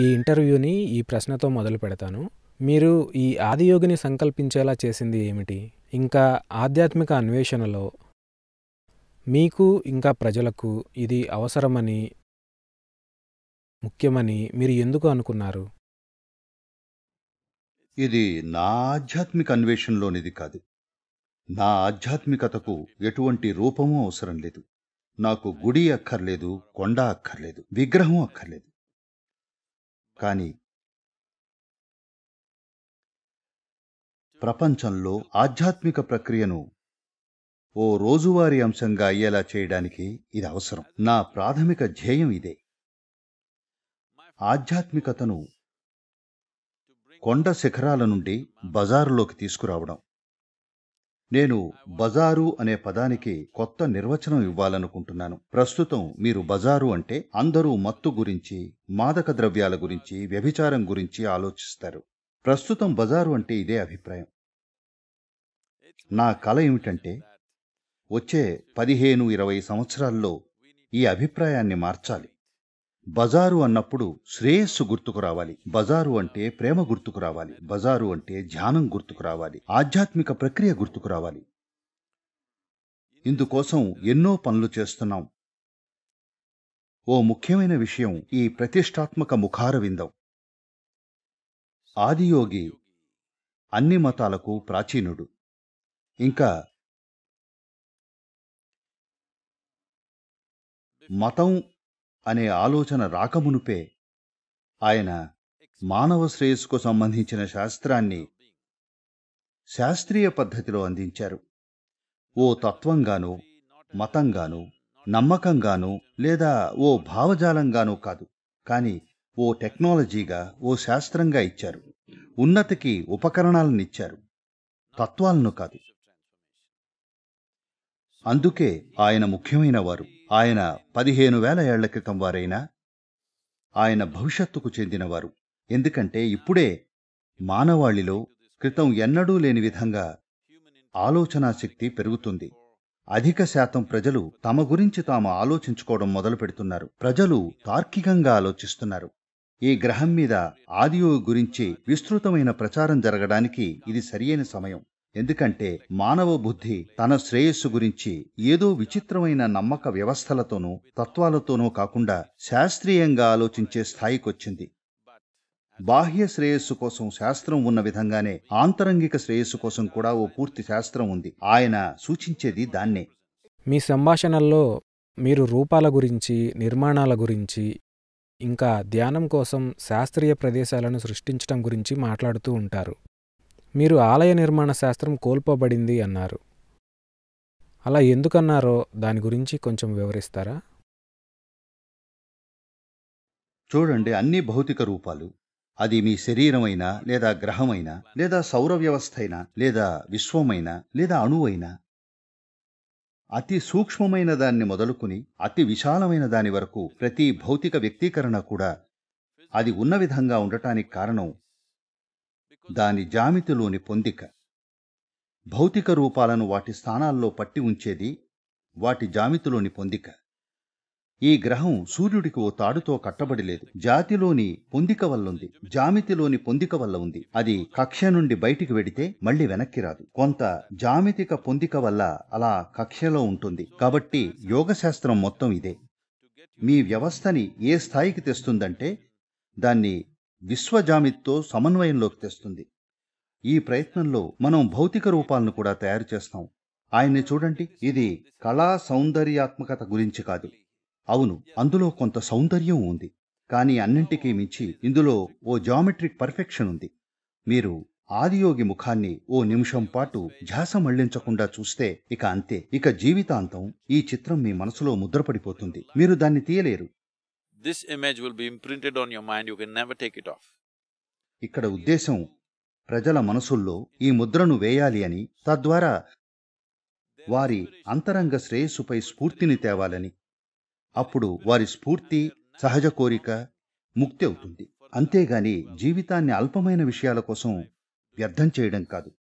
ఈ ఇంటర్వ్యూని ఈ ప్రశ్నతో మొదలు పెడతాను మీరు ఈ ఆదియోగిని సంకల్పించేలా చేసింది ఏమిటి ఇంకా ఆధ్యాత్మిక అన్వేషణలో మీకు ఇంకా ప్రజలకు ఇది అవసరమని ముఖ్యమని మీరు ఎందుకు అనుకున్నారు ఇది నా ఆధ్యాత్మిక అన్వేషణలోనిది కాదు నా ఆధ్యాత్మికతకు ఎటువంటి రూపము అవసరం లేదు నాకు గుడి అక్కర్లేదు కొండ అక్కర్లేదు విగ్రహం అక్కర్లేదు కానీ ప్రపంచంలో ఆధ్యాత్మిక ప్రక్రియను ఓ రోజువారీ అంశంగా అయ్యేలా చేయడానికి ఇది అవసరం నా ప్రాథమిక ధ్యేయం ఇదే ఆధ్యాత్మికతను కొండ శిఖరాల నుండి బజారులోకి తీసుకురావడం నేను బజారు అనే పదానికి కొత్త నిర్వచనం ఇవ్వాలనుకుంటున్నాను ప్రస్తుతం మీరు బజారు అంటే అందరూ మత్తు గురించి మాదక ద్రవ్యాల గురించి వ్యభిచారం గురించి ఆలోచిస్తారు ప్రస్తుతం బజారు అంటే ఇదే అభిప్రాయం నా కళ ఏమిటంటే వచ్చే పదిహేను ఇరవై సంవత్సరాల్లో ఈ అభిప్రాయాన్ని మార్చాలి బజారు అన్నప్పుడు శ్రేయస్సు గుర్తుకు రావాలి బజారు అంటే ప్రేమ గుర్తుకు రావాలి బజారు అంటే ధ్యానం గుర్తుకు రావాలి ఆధ్యాత్మిక ప్రక్రియ గుర్తుకు రావాలి ఇందుకోసం ఎన్నో పనులు చేస్తున్నాం ఓ ముఖ్యమైన విషయం ఈ ప్రతిష్టాత్మక ముఖారవిందం ఆదియోగి అన్ని మతాలకు ప్రాచీనుడు ఇంకా మతం అనే ఆలోచన రాకమునుపే ఆయన మానవ శ్రేయస్సుకు సంబంధించిన శాస్త్రాన్ని శాస్త్రీయ పద్ధతిలో అందించారు ఓ తత్వంగానో మతంగానో నమ్మకంగానో లేదా ఓ భావజాలంగానో కాదు కానీ ఓ టెక్నాలజీగా ఓ శాస్త్రంగా ఇచ్చారు ఉన్నతికి ఉపకరణాలను ఇచ్చారు తత్వాలను కాదు అందుకే ఆయన ముఖ్యమైన వారు ఆయన పదిహేను వేల ఏళ్ల క్రితం వారైనా ఆయన భవిష్యత్తుకు చెందినవారు ఎందుకంటే ఇప్పుడే మానవాళిలో క్రితం ఎన్నడూ లేని విధంగా ఆలోచనాశక్తి పెరుగుతుంది అధిక శాతం ప్రజలు తమ గురించి తాము ఆలోచించుకోవడం మొదలు పెడుతున్నారు ప్రజలు తార్కికంగా ఆలోచిస్తున్నారు ఈ గ్రహం మీద ఆదియోగి గురించి విస్తృతమైన ప్రచారం జరగడానికి ఇది సరియైన సమయం ఎందుకంటే మానవ బుద్ధి తన శ్రేయస్సు గురించి ఏదో విచిత్రమైన నమ్మక వ్యవస్థలతోనూ తత్వాలతోనూ కాకుండా శాస్త్రీయంగా ఆలోచించే స్థాయికొచ్చింది బాహ్య శ్రేయస్సు కోసం శాస్త్రం ఉన్న విధంగానే ఆంతరంగిక శ్రేయస్సు కోసం కూడా ఓ పూర్తి శాస్త్రం ఉంది ఆయన సూచించేది దాన్నే మీ సంభాషణల్లో మీరు రూపాల గురించి నిర్మాణాల గురించి ఇంకా ధ్యానం కోసం శాస్త్రీయ ప్రదేశాలను సృష్టించడం గురించి మాట్లాడుతూ ఉంటారు మీరు ఆలయ నిర్మాణ శాస్త్రం కోల్పోబడింది అన్నారు అలా ఎందుకన్నారో దాని గురించి కొంచెం వివరిస్తారా చూడండి అన్ని భౌతిక రూపాలు అది మీ శరీరమైనా లేదా గ్రహమైనా లేదా సౌర వ్యవస్థ అయినా లేదా విశ్వమైనా లేదా అణువైనా అతి సూక్ష్మమైన దాన్ని మొదలుకుని అతి విశాలమైన దాని వరకు ప్రతి భౌతిక వ్యక్తీకరణ కూడా అది ఉన్న విధంగా ఉండటానికి కారణం దాని జామితిలోని పొందిక భౌతిక రూపాలను వాటి స్థానాల్లో పట్టి ఉంచేది వాటి జామితిలోని పొందిక ఈ గ్రహం సూర్యుడికి ఓ తాడుతో కట్టబడి లేదు జాతిలోని పొందిక వల్ల ఉంది జామితిలోని పొందిక వల్ల ఉంది అది కక్ష నుండి బయటికి వెడితే మళ్లీ వెనక్కి రాదు కొంత జామితిక పొందిక వల్ల అలా కక్షలో ఉంటుంది కాబట్టి యోగశాస్త్రం మొత్తం ఇదే మీ వ్యవస్థని ఏ స్థాయికి తెస్తుందంటే దాన్ని విశ్వజామిత్తో సమన్వయంలోకి తెస్తుంది ఈ ప్రయత్నంలో మనం భౌతిక రూపాలను కూడా తయారు చేస్తాం ఆయన్ని చూడండి ఇది కళా సౌందర్యాత్మకత గురించి కాదు అవును అందులో కొంత సౌందర్యం ఉంది కానీ అన్నింటికీ మించి ఇందులో ఓ జామెట్రిక్ పర్ఫెక్షన్ ఉంది మీరు ఆదియోగి ముఖాన్ని ఓ నిమిషం పాటు ఝాస మళ్లించకుండా చూస్తే ఇక అంతే ఇక జీవితాంతం ఈ చిత్రం మీ మనసులో ముద్రపడిపోతుంది మీరు దాన్ని తీయలేరు this image will be imprinted on your mind you can never take it off ఇక్కడ ఉద్దేశం ప్రజల మనసుల్లో ఈ ముద్రను వేయాలి అని తద్వారా వారి అంతరంగ శ్రేయస్సుపై స్ఫూర్తిని తేవాలని అప్పుడు వారి స్ఫూర్తి సహజ కోరిక ముక్తి అవుతుంది అంతేగాని జీవితాన్ని అల్పమైన విషయాల కోసం వ్యర్థం చేయడం కాదు